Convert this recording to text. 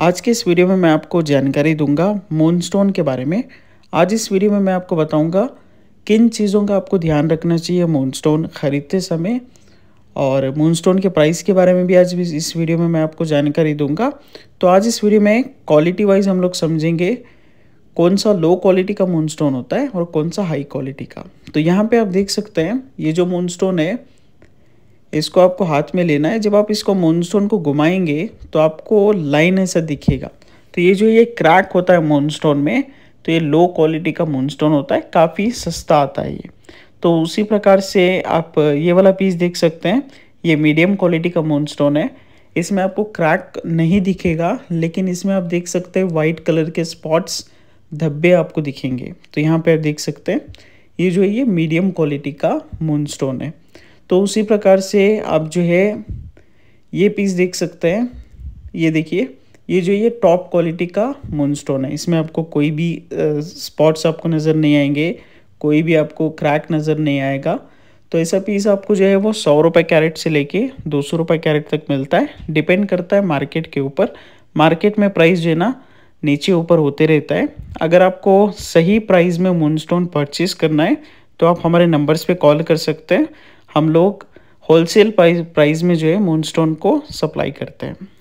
आज के इस वीडियो में मैं आपको जानकारी दूंगा मूनस्टोन के बारे में आज इस वीडियो में मैं आपको बताऊंगा किन चीज़ों का आपको ध्यान रखना चाहिए मूनस्टोन ख़रीदते समय और मूनस्टोन के प्राइस के बारे में भी आज इस वीडियो में मैं आपको जानकारी दूंगा तो आज इस वीडियो में क्वालिटी वाइज हम लोग समझेंगे कौन सा लो क्वालिटी का मूनस्टोन होता है और कौन सा हाई क्वालिटी का तो यहाँ पे आप देख सकते हैं ये जो मूनस्टोन है इसको आपको हाथ में लेना है जब आप इसको मॉनसून को घुमाएंगे तो आपको लाइन ऐसा दिखेगा तो ये जो ये क्रैक होता है मोनस्टोन में तो ये लो क्वालिटी का मोनस्टोन होता है काफ़ी सस्ता आता है ये तो उसी प्रकार से आप ये वाला पीस देख सकते हैं ये मीडियम क्वालिटी का मोनस्टोन है इसमें आपको क्रैक नहीं दिखेगा लेकिन इसमें आप देख सकते हैं वाइट कलर के स्पॉट्स धब्बे आपको दिखेंगे तो यहाँ पर आप देख सकते हैं ये जो है ये मीडियम क्वालिटी का मूनस्टोन है तो उसी प्रकार से आप जो है ये पीस देख सकते हैं ये देखिए ये जो ये टॉप क्वालिटी का मूनस्टोन है इसमें आपको कोई भी स्पॉट्स आपको नज़र नहीं आएंगे कोई भी आपको क्रैक नज़र नहीं आएगा तो ऐसा पीस आपको जो है वो सौ रुपये कैरेट से लेके दो सौ रुपये कैरेट तक मिलता है डिपेंड करता है मार्केट के ऊपर मार्केट में प्राइस जो है ना नीचे ऊपर होते रहता है अगर आपको सही प्राइस में मूनस्टोन परचेज़ करना है तो आप हमारे नंबर्स पे कॉल कर सकते हैं हम लोग होलसेल प्राइस प्राइस में जो है मूनस्टोन को सप्लाई करते हैं